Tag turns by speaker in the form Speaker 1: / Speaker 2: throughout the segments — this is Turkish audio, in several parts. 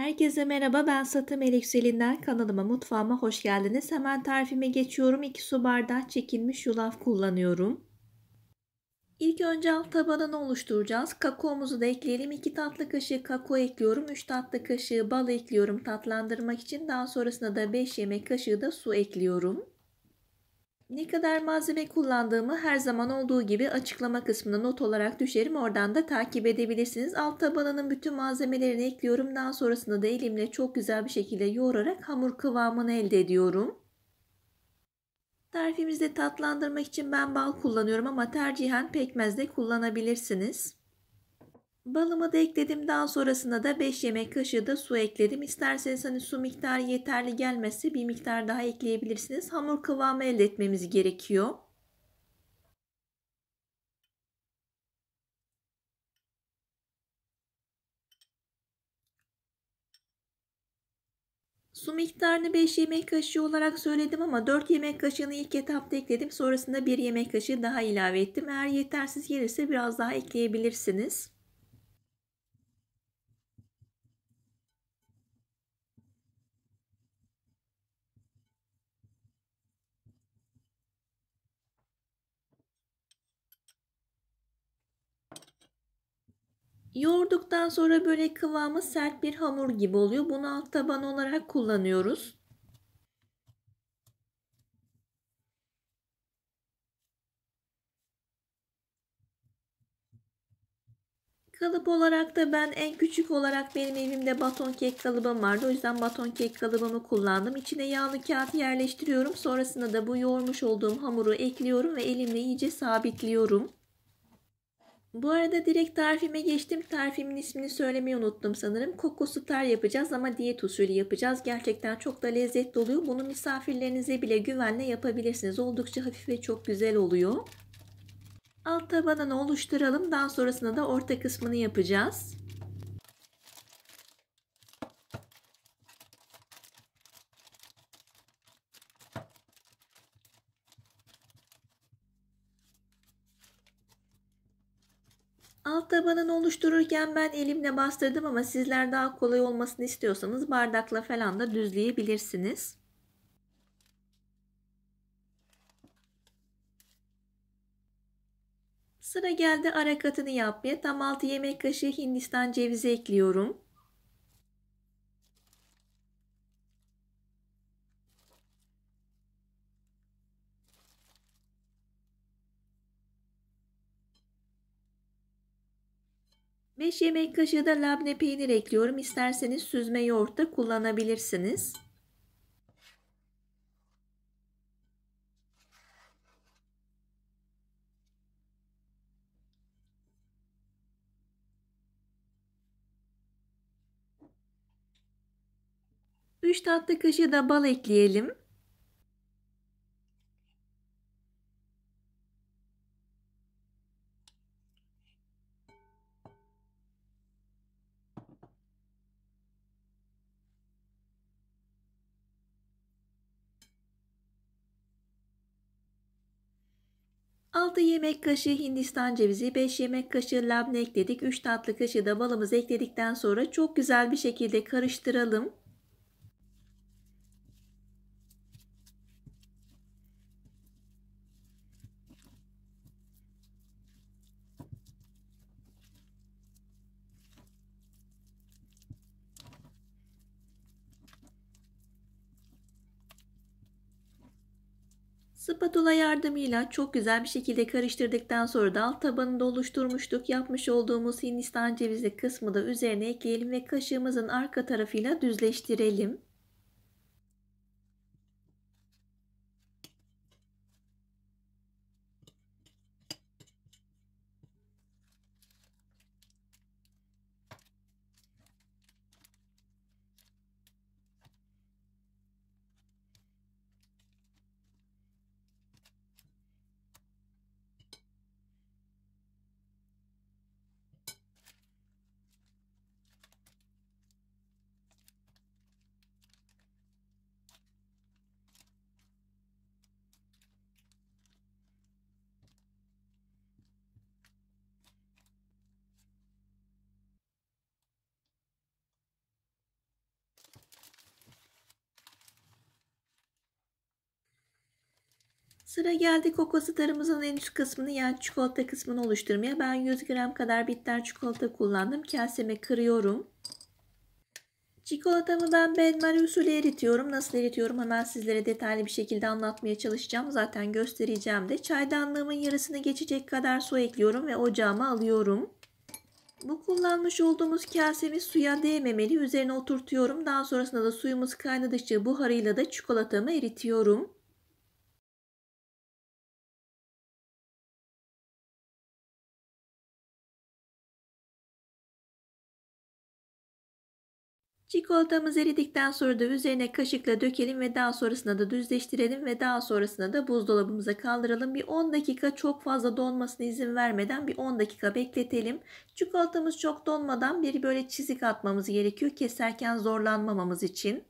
Speaker 1: Herkese merhaba ben Satı Melek Selin'den kanalıma mutfağıma hoş geldiniz. Hemen tarifime geçiyorum. 2 su bardağı çekilmiş yulaf kullanıyorum. İlk önce alt tabanını oluşturacağız. Kakaomuzu da ekleyelim. 2 tatlı kaşığı kakao ekliyorum. 3 tatlı kaşığı bal ekliyorum tatlandırmak için. Daha sonrasında da 5 yemek kaşığı da su ekliyorum. Ne kadar malzeme kullandığımı her zaman olduğu gibi açıklama kısmına not olarak düşerim. Oradan da takip edebilirsiniz. Alt tabanının bütün malzemelerini ekliyorum. Daha sonrasında da elimle çok güzel bir şekilde yoğurarak hamur kıvamını elde ediyorum. Tarifimizde tatlandırmak için ben bal kullanıyorum ama tercihen pekmez de kullanabilirsiniz. Balımı da ekledim. Daha sonrasında da 5 yemek kaşığı da su ekledim. İsterseniz hani su miktarı yeterli gelmezse bir miktar daha ekleyebilirsiniz. Hamur kıvamı elde etmemiz gerekiyor. Su miktarını 5 yemek kaşığı olarak söyledim ama 4 yemek kaşığını ilk etapta ekledim. Sonrasında 1 yemek kaşığı daha ilave ettim. Eğer yetersiz gelirse biraz daha ekleyebilirsiniz. Yoğurduktan sonra böyle kıvamı sert bir hamur gibi oluyor. Bunu alt taban olarak kullanıyoruz. Kalıp olarak da ben en küçük olarak benim evimde baton kek kalıbım vardı. O yüzden baton kek kalıbımı kullandım. İçine yağlı kağıt yerleştiriyorum. Sonrasında da bu yoğurmuş olduğum hamuru ekliyorum ve elimle iyice sabitliyorum. Bu arada direkt tarifime geçtim. Tarifimin ismini söylemeyi unuttum sanırım. Kokoslu tar yapacağız ama diyet usulü yapacağız. Gerçekten çok da lezzetli oluyor. Bunu misafirlerinize bile güvenle yapabilirsiniz. Oldukça hafif ve çok güzel oluyor. Alt tabanını oluşturalım. Daha sonrasında da orta kısmını yapacağız. Alt tabanını oluştururken ben elimle bastırdım ama sizler daha kolay olmasını istiyorsanız bardakla falan da düzleyebilirsiniz. Sıra geldi ara katını yapmaya. Tam 6 yemek kaşığı hindistan cevizi ekliyorum. 5 yemek kaşığı da labne peynir ekliyorum. İsterseniz süzme yoğurt da kullanabilirsiniz. Üç tatlı kaşığı da bal ekleyelim. 6 yemek kaşığı Hindistan cevizi, 5 yemek kaşığı labne ekledik. 3 tatlı kaşığı da balımızı ekledikten sonra çok güzel bir şekilde karıştıralım. Spatula yardımıyla çok güzel bir şekilde karıştırdıktan sonra alt tabanını da oluşturmuştuk. Yapmış olduğumuz Hindistan cevizi kısmı da üzerine ekleyelim ve kaşığımızın arka tarafıyla düzleştirelim. Sıra geldi kokos atarımızın en üst kısmını yani çikolata kısmını oluşturmaya. Ben 100 gram kadar bitter çikolata kullandım. Kaseme kırıyorum. Çikolatamı ben benmari usulü eritiyorum. Nasıl eritiyorum hemen sizlere detaylı bir şekilde anlatmaya çalışacağım. Zaten göstereceğim de. Çaydanlığımın yarısını geçecek kadar su ekliyorum ve ocağıma alıyorum. Bu kullanmış olduğumuz kasemiz suya değmemeli. Üzerine oturtuyorum. Daha sonrasında da suyumuz kaynadıkça buharıyla da çikolatamı eritiyorum. Çikolatamız eridikten sonra da üzerine kaşıkla dökelim ve daha sonrasında da düzleştirelim ve daha sonrasında da buzdolabımıza kaldıralım. Bir 10 dakika çok fazla donmasına izin vermeden bir 10 dakika bekletelim. Çikolatamız çok donmadan bir böyle çizik atmamız gerekiyor keserken zorlanmamamız için.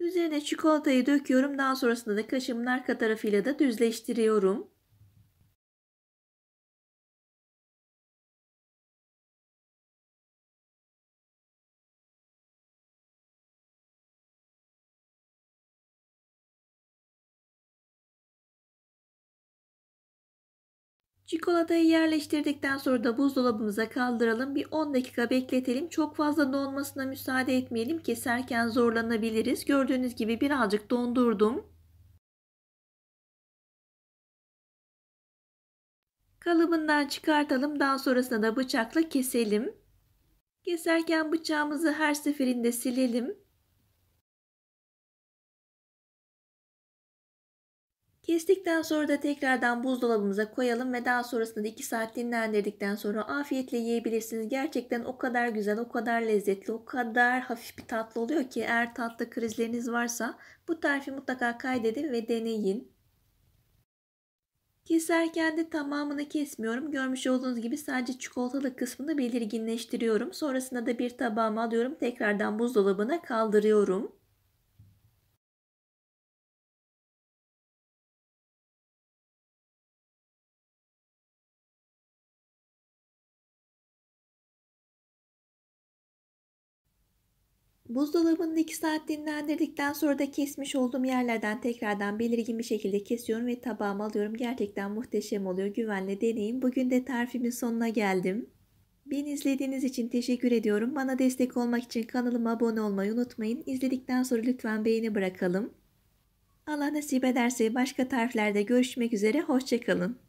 Speaker 1: Üzerine çikolatayı döküyorum. Daha sonrasında da kaşığımın arka tarafıyla da düzleştiriyorum.
Speaker 2: Çikolatayı yerleştirdikten
Speaker 1: sonra da buzdolabımıza kaldıralım. Bir 10 dakika bekletelim. Çok fazla donmasına müsaade etmeyelim. Keserken zorlanabiliriz. Gördüğünüz gibi birazcık dondurdum.
Speaker 2: Kalıbından çıkartalım. Daha sonrasında da bıçakla keselim. Keserken bıçağımızı her seferinde silelim.
Speaker 1: Kestikten sonra da tekrardan buzdolabımıza koyalım ve daha sonrasında da 2 saat dinlendirdikten sonra afiyetle yiyebilirsiniz. Gerçekten o kadar güzel, o kadar lezzetli, o kadar hafif bir tatlı oluyor ki eğer tatlı krizleriniz varsa bu tarifi mutlaka kaydedin ve deneyin. Keserken de tamamını kesmiyorum. Görmüş olduğunuz gibi sadece çikolatalı kısmını belirginleştiriyorum. Sonrasında da bir tabağıma alıyorum. Tekrardan buzdolabına kaldırıyorum. Buzdolabında 2 saat dinlendirdikten sonra da kesmiş olduğum yerlerden tekrardan belirgin bir şekilde kesiyorum ve tabağıma alıyorum. Gerçekten muhteşem oluyor. Güvenle deneyin. Bugün de tarifimin sonuna geldim. Beni izlediğiniz için teşekkür ediyorum. Bana destek olmak için kanalıma abone olmayı unutmayın. İzledikten sonra lütfen beğeni bırakalım. Allah nasip ederse başka tariflerde görüşmek üzere. Hoşçakalın.